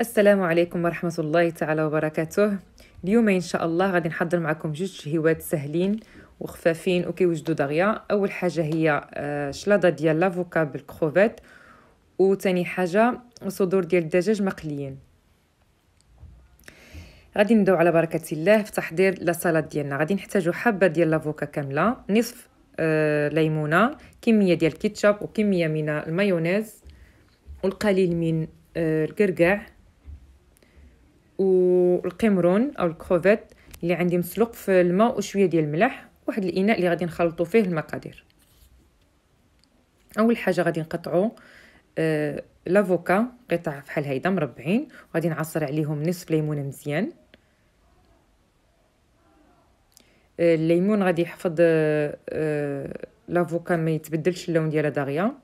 السلام عليكم ورحمة الله تعالى وبركاته اليوم إن شاء الله غادي نحضر معكم جوج شهيوات سهلين وخفافين وكيوجدوا دغيا أول حاجة هي آه، شلاضة ديال لافوكا بالكخوفات وثاني حاجة صدور ديال الدجاج مقليين غادي نبداو على بركة الله في تحضير لاصالات ديالنا غادي نحتاجو حبة ديال لافوكا كاملة نصف آه، ليمونة كمية ديال الكيتشاب وكمية من المايونيز والقليل من آه الكركاع والقمرون او الكروفيت اللي عندي مسلوق في الماء وشويه ديال الملح واحد الاناء اللي غادي نخلطو فيه المقادير اول حاجه غادي نقطعو آه، لافوكا قطع بحال هيدا مربعين وغادي نعصر عليهم نصف ليمون مزيان آه، الليمون غادي يحفظ آه، لافوكا ما يتبدلش اللون ديالها داغيه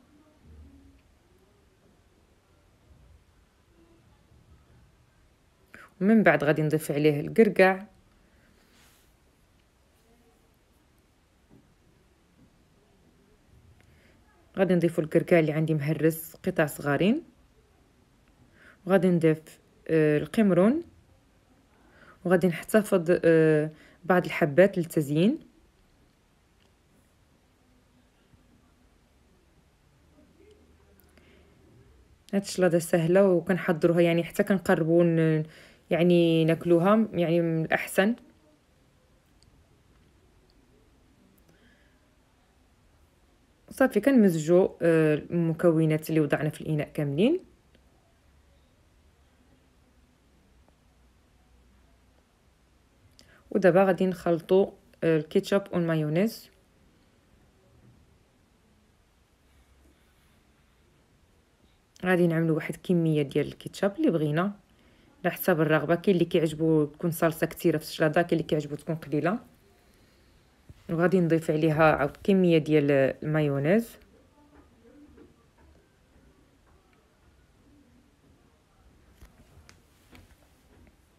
من بعد غادي نضيف عليه القرقع غادي نضيفو القرقع اللي عندي مهرس قطع صغارين وغادي نضيف آه، القمرون وغادي نحتفظ آه، بعض الحبات للتزيين هاد الشلاضه سهله وكنحضروها يعني حتى كنقربوا يعني ناكلوها يعني من الأحسن صافي كنمزجو آه، المكونات اللي وضعنا في الإناء كاملين ودابا غادي نخلطو آه، الكيتشاب والمايونيز غادي نعملو واحد كميه ديال الكيتشاب اللي بغينا على حساب الرغبه كاين اللي كيعجبو تكون صلصه كثيره في الشلاضه كاين اللي كيعجبو تكون قليله وغادي نضيف عليها عاود كميه ديال المايونيز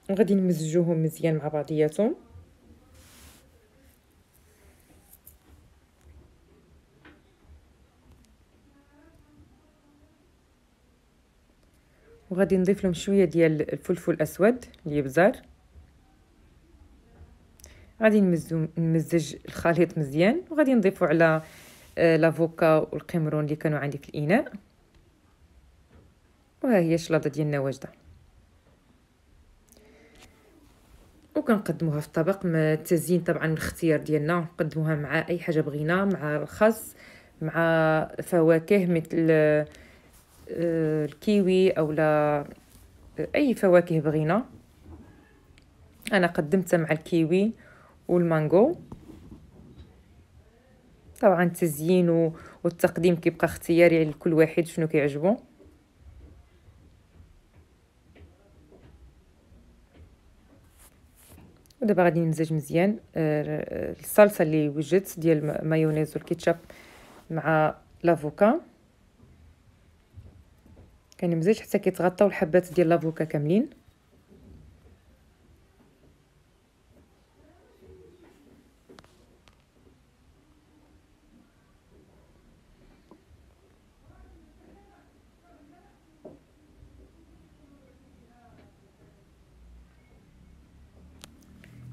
وغادي نمزجوهم مزيان مع بعضياتهم وغادي نضيف لهم شويه ديال الفلفل الاسود اللي يبزار غادي نمزج الخليط مزيان وغادي نضيفو على آه، لافوكا والقمرون اللي كانوا عندي في الاناء وها هي الشلاضه ديالنا واجده وكنقدموها في الطبق مع التزيين طبعا الاختيار ديالنا نقدموها مع اي حاجه بغينا مع الخس مع فواكه مثل آه، الكيوي او لا آه، اي فواكه بغينا انا قدمتها مع الكيوي والمانجو طبعا التزيين والتقديم كيبقى اختياري على كل واحد شنو كيعجبو ودابا غادي نمزج مزيان آه، الصلصه اللي وجدت ديال مايونيز والكيتشاب مع لافوكا كنمزج حتى كيتغطاو الحبات ديال لافوكا كاملين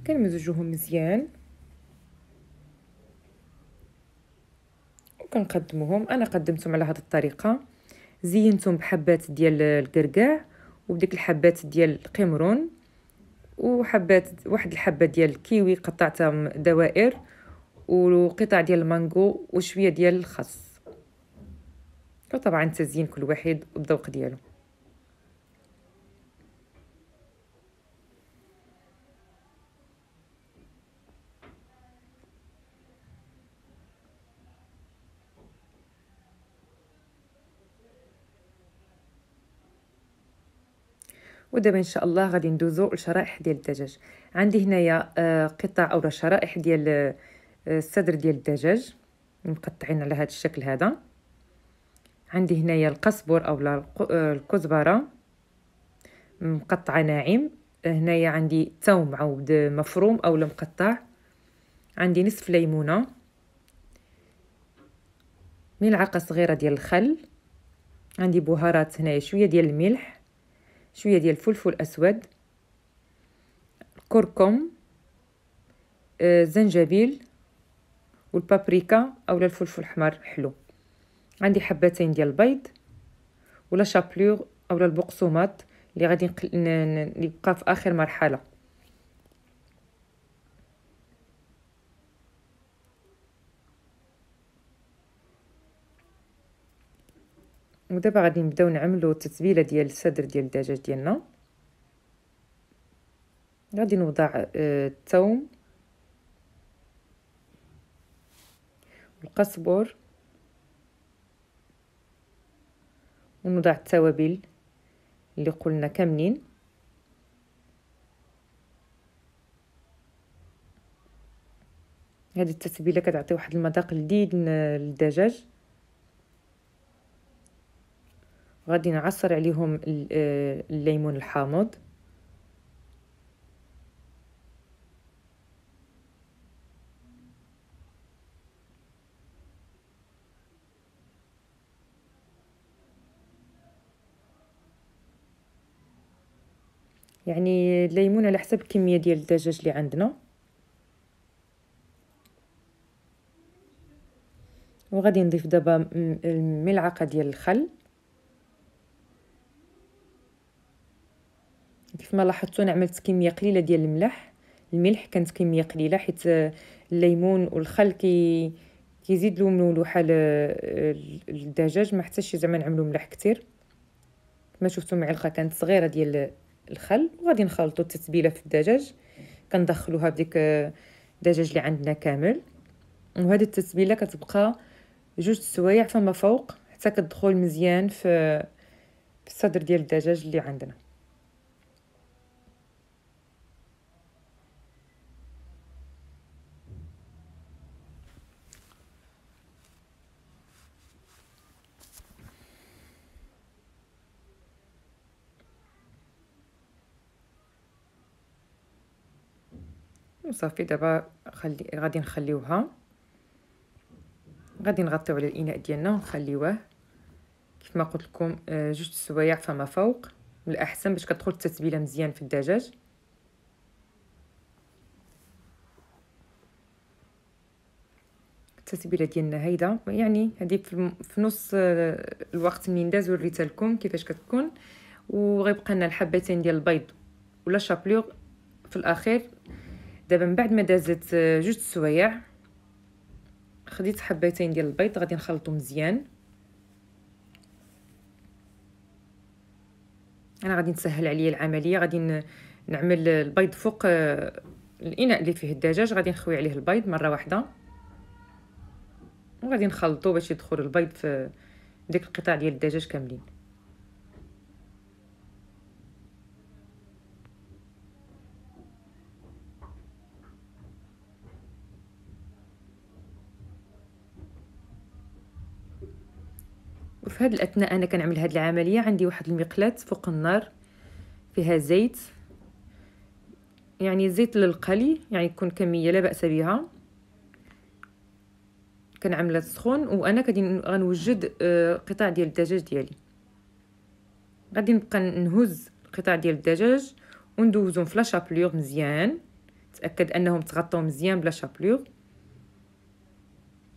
كنمزجوهم مزيان وكنقدموهم انا قدمتهم على هذه الطريقه زينتهم بحبات ديال القرقاع وبديك الحبات ديال القمرون وحبات واحد الحبه ديال الكيوي قطعتها دوائر وقطع ديال المانجو وشويه ديال الخس وطبعا تزيين كل واحد بالذوق ديالو ودابا ان شاء الله غادي ندوزو لشرائح ديال الدجاج عندي هنايا آه، قطع اولا شرائح ديال آه، الصدر ديال الدجاج مقطعين على هذا الشكل هذا عندي هنايا القزبر اولا آه، الكزبره مقطعه ناعم هنايا عندي الثوم عود مفروم اولا مقطع عندي نصف ليمونه ملعقه صغيره ديال الخل عندي بهارات هنايا شويه ديال الملح شوية ديال الفلفل أسود كركم آه، زنجبيل والبابريكا أو الفلفل الحمر حلو عندي حبتين ديال البيض ولا شابلور أو البقسومات اللي غادي اللي نبقى في آخر مرحلة ودابا غادي نبداو نعملو التتبيله ديال الصدر ديال الدجاج ديالنا غادي نوضع آه، الثوم والقزبر ونوضع التوابل اللي قلنا كاملين هذه التتبيله كتعطي واحد المذاق لذيذ للدجاج غادي نعصر عليهم آه، الليمون الحامض يعني الليمون على حسب الكميه ديال الدجاج اللي عندنا وغادي نضيف دابا ملعقه ديال الخل كيف ما لاحظتوا انا عملت كميه قليله ديال الملح الملح كانت كميه قليله حيت الليمون والخل كي كيزيد لهم ملوحه الدجاج ما حتىش زعما نعملو ملح كتير كما شفتوا معلقه كانت صغيره ديال الخل وغادي نخلطوا التتبيله في الدجاج كندخلوها بديك الدجاج اللي عندنا كامل وهذه التتبيله كتبقى جوج السوايع فما فوق حتى كتدخل مزيان في الصدر ديال الدجاج اللي عندنا وصافي دابا خلي غادي نخليوها غادي نغطيو على الاناء ديالنا ونخليوه كيف ما قلت لكم آه، جوج السوايع فما فوق من الاحسن باش كتدخل التتبيله مزيان في الدجاج التتبيله ديالنا هيدا يعني هادي في نص آه، الوقت منين داز وريتها لكم كيفاش كتكون وغيبقى لنا الحبتين ديال البيض ولا شابلور في الاخير دابا من بعد ما دازت آه، جوج السوايع خديت حبتين ديال البيض غادي نخلطو مزيان انا غادي نسهل عليا العمليه غادي نعمل البيض فوق آه، الاناء اللي فيه الدجاج غادي نخوي عليه البيض مره واحده وغادي نخلطو باش يدخل البيض في ديك القطع ديال الدجاج كاملين في هذه الاثناء انا كنعمل هذه العمليه عندي واحد المقلاة فوق النار فيها زيت يعني زيت للقلي يعني تكون كميه لا باس بها كنعملها سخون وانا كدي غنوجد آه، قطع ديال الدجاج ديالي غادي نبقى نهز القطع ديال الدجاج وندوزهم في لاشابلور مزيان تاكد انهم تغطوا مزيان بلا شابلوغ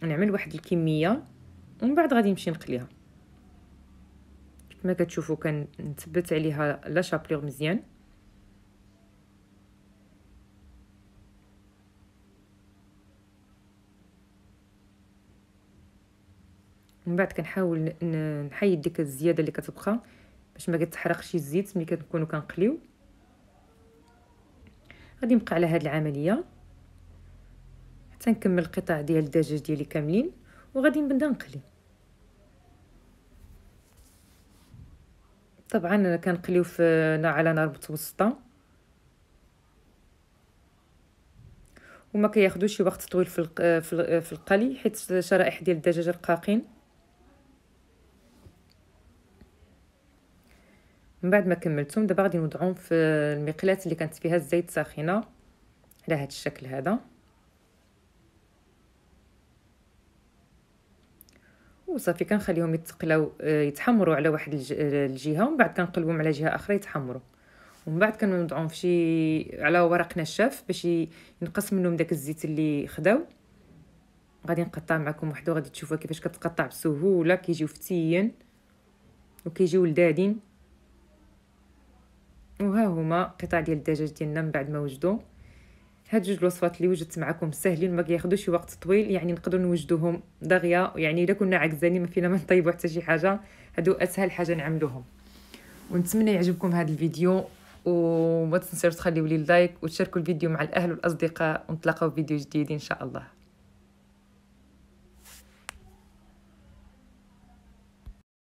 نعمل واحد الكميه ومن بعد غادي نمشي نقليها كما كتشوفوا كنثبت عليها لا شابلور مزيان من بعد كنحاول نحيد ديك الزياده اللي كتبقى باش ما كتحرقش الزيت ملي كنكونوا كنقليو غادي نبقى على هاد العمليه حتى نكمل القطع ديال الدجاج ديالي كاملين وغادي نبدا نقلي طبعا كنقليو في على نار متوسطه وما كياخذوش وقت طويل في في القلي حيت شرائح ديال الدجاج رقاقين من بعد ما كملتهم دابا غادي نوضعهم في المقلاه اللي كانت فيها الزيت ساخنه على هذا الشكل هذا وصافي كنخليهم يتقلاو آه، يتحمروا على واحد آه، الجهه ومن بعد كنقلبهم على جهه اخرى يتحمروا ومن بعد كنوضعهم في شي على ورق نشاف باش ينقص منهم داك الزيت اللي خداو غادي نقطع معكم واحد وغادي تشوفوا كيفاش كتقطع بسهوله كيجيو فتيين وكيجيو لدادين وها هما قطع ديال الدجاج ديالنا من بعد ما وجدوه هاد جوج الوصفات اللي وجدت معكم سهلين ما كياخذوش وقت طويل يعني نقدروا نوجدوهم دغيا يعني الا كنا عكزانين ما فينا ما نطيبوا حتى شي حاجه هادو اسهل حاجه نعملوهم ونتمنى يعجبكم هذا الفيديو وما تنساوش تخليو لي لايك وتشاركوا الفيديو مع الاهل والاصدقاء ونتلاقاو في فيديو جديد ان شاء الله